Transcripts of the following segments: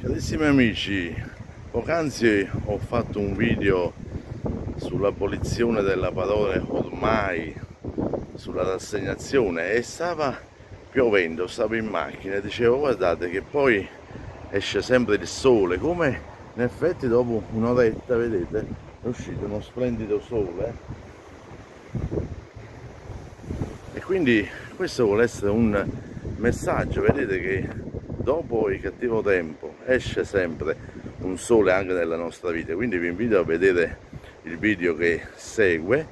Carissimi amici, poc'anzi ho fatto un video sull'abolizione della parola ormai, sulla rassegnazione e stava piovendo, stavo in macchina e dicevo guardate che poi esce sempre il sole, come in effetti dopo un'oretta vedete è uscito uno splendido sole e quindi questo vuole essere un messaggio, vedete che dopo il cattivo tempo esce sempre un sole anche nella nostra vita quindi vi invito a vedere il video che segue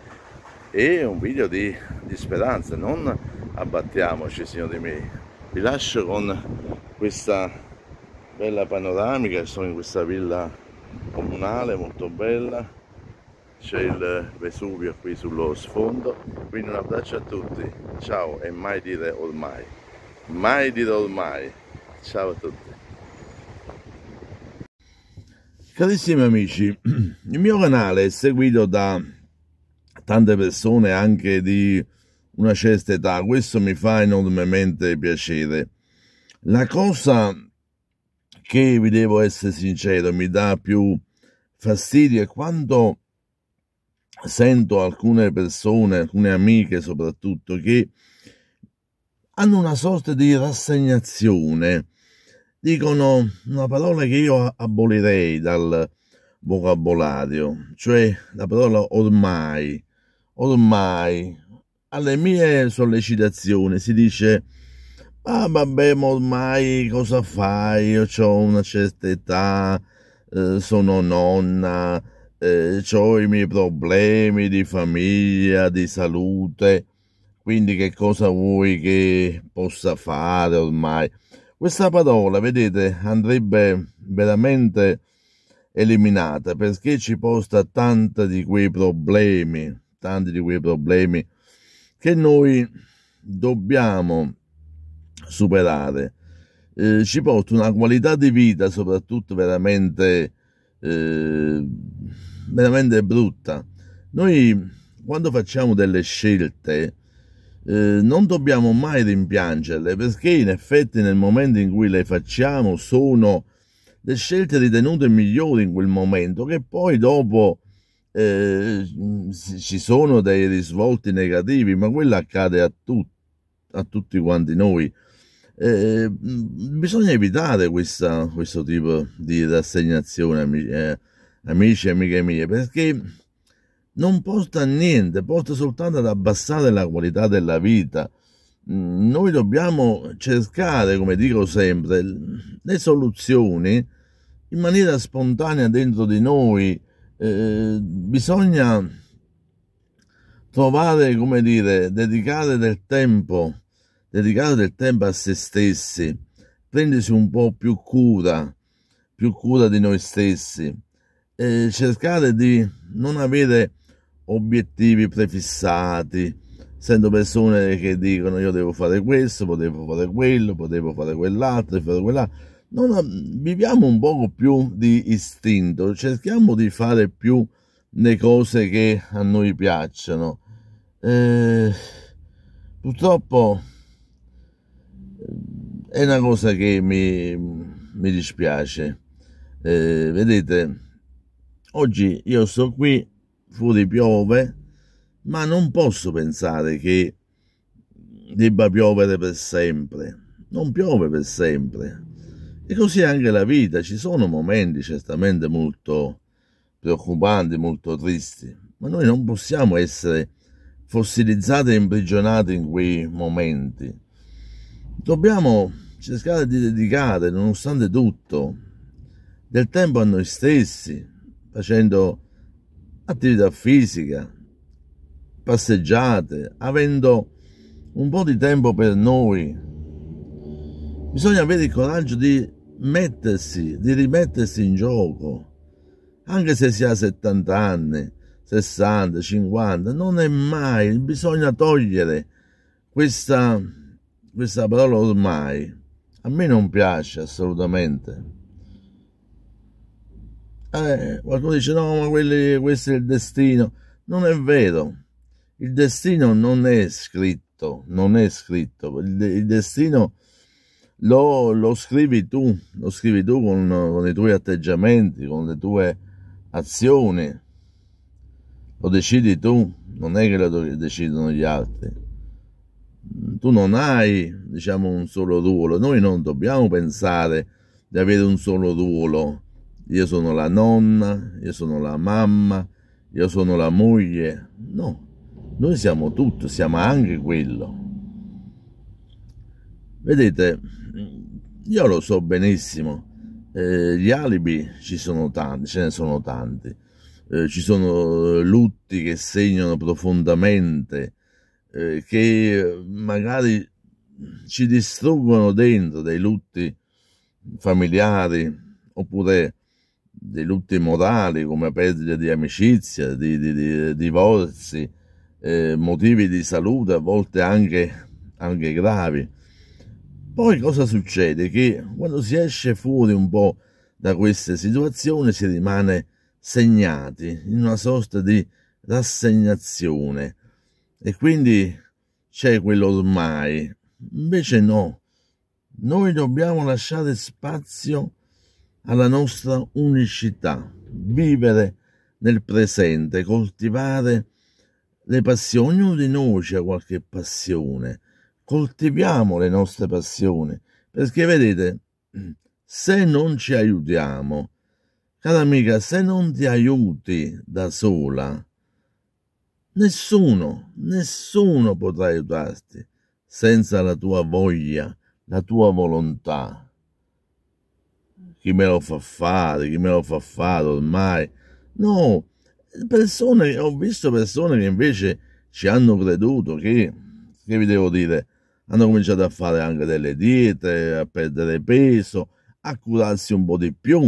e un video di, di speranza non abbattiamoci signori miei vi lascio con questa bella panoramica sono in questa villa comunale molto bella c'è il Vesuvio qui sullo sfondo quindi un abbraccio a tutti ciao e mai dire ormai mai dire ormai ciao a tutti Carissimi amici, il mio canale è seguito da tante persone anche di una certa età, questo mi fa enormemente piacere. La cosa che vi devo essere sincero mi dà più fastidio è quando sento alcune persone, alcune amiche soprattutto, che hanno una sorta di rassegnazione dicono una parola che io abolirei dal vocabolario, cioè la parola ormai. Ormai, alle mie sollecitazioni si dice ah vabbè ma ormai cosa fai io ho una certa età eh, sono nonna eh, ho i miei problemi di famiglia di salute quindi che cosa vuoi che possa fare ormai questa parola, vedete, andrebbe veramente eliminata perché ci posta tanti di quei problemi, tanti di quei problemi che noi dobbiamo superare. Eh, ci porta una qualità di vita soprattutto veramente, eh, veramente brutta. Noi quando facciamo delle scelte, eh, non dobbiamo mai rimpiangerle perché in effetti nel momento in cui le facciamo sono le scelte ritenute migliori in quel momento che poi dopo eh, ci sono dei risvolti negativi ma quello accade a, tu- a tutti quanti noi eh, mm, bisogna evitare questa, questo tipo di rassegnazione eh, amici e amiche mie perché non porta a niente, porta soltanto ad abbassare la qualità della vita. Mm, noi dobbiamo cercare, come dico sempre, le soluzioni in maniera spontanea dentro di noi. Eh, bisogna trovare, come dire, dedicare del tempo, dedicare del tempo a se stessi, prendersi un po' più cura, più cura di noi stessi, eh, cercare di non avere obiettivi prefissati, essendo persone che dicono io devo fare questo, potevo fare quello, potevo fare quell'altro, fare quell'altro. Non, viviamo un poco più di istinto, cerchiamo di fare più le cose che a noi piacciono. Eh, purtroppo è una cosa che mi, mi dispiace. Eh, vedete, oggi io sto qui fuori piove, ma non posso pensare che debba piovere per sempre. Non piove per sempre. E così anche la vita, ci sono momenti certamente molto preoccupanti, molto tristi, ma noi non possiamo essere fossilizzati e imprigionati in quei momenti. Dobbiamo cercare di dedicare, nonostante tutto, del tempo a noi stessi, facendo attività fisica, passeggiate, avendo un po' di tempo per noi. Bisogna avere il coraggio di mettersi, di rimettersi in gioco, anche se si ha 70 anni, 60, 50, non è mai, bisogna togliere questa, questa parola ormai. A me non piace assolutamente. Eh, qualcuno dice no, ma quelli, questo è il destino. Non è vero. Il destino non è scritto, non è scritto. Il, il destino lo, lo, scrivi tu, lo scrivi tu con, con i tuoi atteggiamenti, con le tue azioni. Lo decidi tu, non è che lo decidono gli altri tu non hai diciamo un solo ruolo noi non dobbiamo pensare di avere un solo ruolo io sono la nonna, io sono la mamma, io sono la moglie. No, noi siamo tutto, siamo anche quello. Vedete, io lo so benissimo, eh, gli alibi ci sono tanti, ce ne sono tanti. Eh, ci sono eh, lutti che segnano profondamente, eh, che magari ci distruggono dentro dei lutti familiari, oppure di lutte morali come perdita di amicizia, di, di, di divorzi, eh, motivi di salute a volte anche, anche gravi. Poi cosa succede? Che quando si esce fuori un po' da queste situazioni si rimane segnati in una sorta di rassegnazione e quindi c'è quello ormai. Invece no, noi dobbiamo lasciare spazio alla nostra unicità, vivere nel presente, coltivare le passioni. Ognuno di noi ha qualche passione, coltiviamo le nostre passioni, perché vedete, se non ci aiutiamo, cara amica, se non ti aiuti da sola, nessuno, nessuno potrà aiutarti senza la tua voglia, la tua volontà. Chi me lo fa fare? Chi me lo fa fare ormai? No, persone, ho visto persone che invece ci hanno creduto, che, che vi devo dire, hanno cominciato a fare anche delle diete, a perdere peso, a curarsi un po' di più.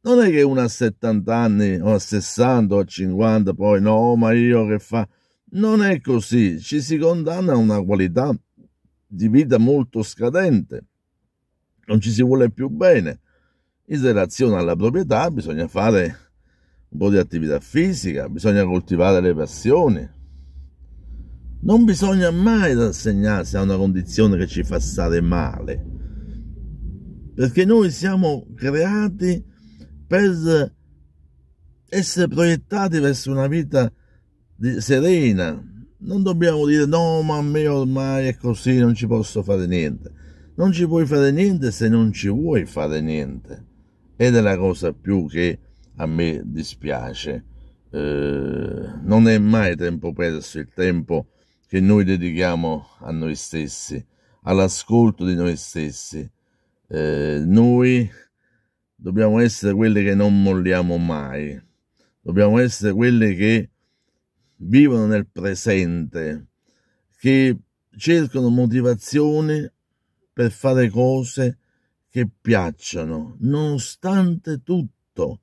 Non è che uno a 70 anni o a 60 o a 50 poi no, oh, ma io che fa? Non è così, ci si condanna a una qualità di vita molto scadente non ci si vuole più bene. In relazione alla proprietà bisogna fare un po' di attività fisica, bisogna coltivare le passioni. Non bisogna mai rassegnarsi a una condizione che ci fa stare male, perché noi siamo creati per essere proiettati verso una vita serena. Non dobbiamo dire no, ma a me ormai è così, non ci posso fare niente non ci puoi fare niente se non ci vuoi fare niente. Ed è la cosa più che a me dispiace. Eh, non è mai tempo perso il tempo che noi dedichiamo a noi stessi, all'ascolto di noi stessi. Eh, noi dobbiamo essere quelli che non molliamo mai, dobbiamo essere quelli che vivono nel presente, che cercano motivazione per fare cose che piacciono, nonostante tutto,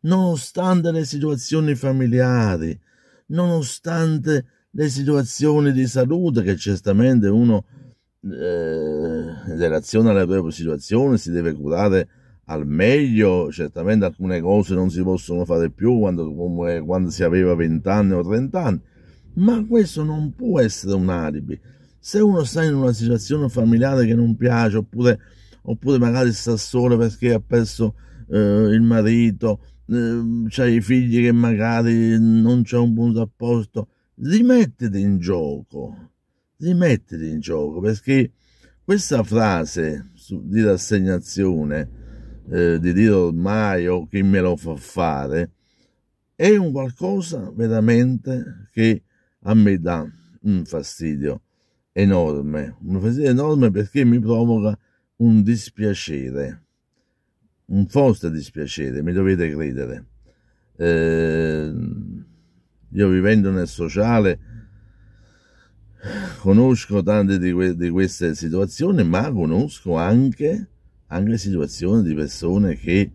nonostante le situazioni familiari, nonostante le situazioni di salute che certamente uno eh, in relazione alla propria situazione si deve curare al meglio, certamente alcune cose non si possono fare più quando, come quando si aveva 20 anni o 30 anni, ma questo non può essere un alibi se uno sta in una situazione familiare che non piace oppure, oppure magari sta solo perché ha perso eh, il marito, eh, c'ha i figli che magari non c'è un buon rapporto, rimettiti in gioco, rimettiti in gioco perché questa frase di rassegnazione, eh, di dire ormai o chi me lo fa fare, è un qualcosa veramente che a me dà un fastidio enorme, una un'offensiva enorme perché mi provoca un dispiacere, un forte dispiacere, mi dovete credere. Eh, io vivendo nel sociale conosco tante di, que- di queste situazioni, ma conosco anche, anche situazioni di persone che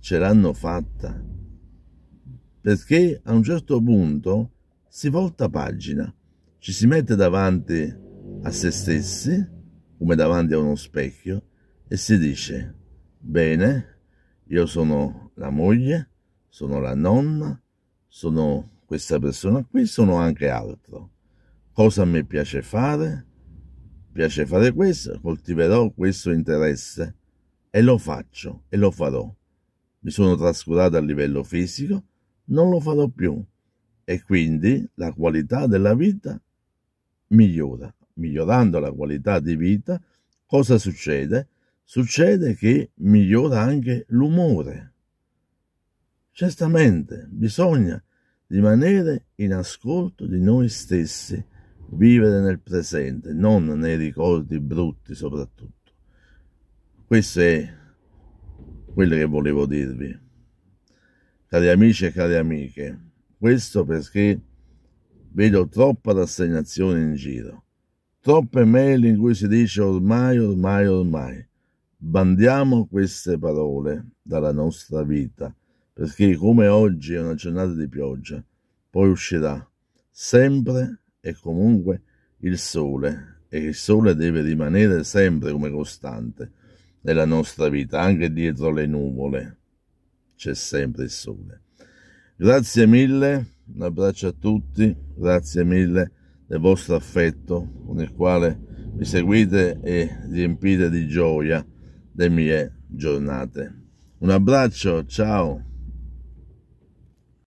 ce l'hanno fatta, perché a un certo punto si volta pagina, ci si mette davanti a se stessi, come davanti a uno specchio, e si dice, bene, io sono la moglie, sono la nonna, sono questa persona qui, sono anche altro. Cosa mi piace fare? Piace fare questo, coltiverò questo interesse e lo faccio e lo farò. Mi sono trascurato a livello fisico, non lo farò più e quindi la qualità della vita migliora migliorando la qualità di vita, cosa succede? Succede che migliora anche l'umore. Certamente bisogna rimanere in ascolto di noi stessi, vivere nel presente, non nei ricordi brutti soprattutto. Questo è quello che volevo dirvi. Cari amici e cari amiche, questo perché vedo troppa rassegnazione in giro. Troppe mail in cui si dice ormai, ormai, ormai. Bandiamo queste parole dalla nostra vita, perché come oggi è una giornata di pioggia, poi uscirà sempre e comunque il sole, e il sole deve rimanere sempre come costante nella nostra vita, anche dietro le nuvole c'è sempre il sole. Grazie mille, un abbraccio a tutti, grazie mille del vostro affetto con il quale mi seguite e riempite di gioia le mie giornate. Un abbraccio, ciao!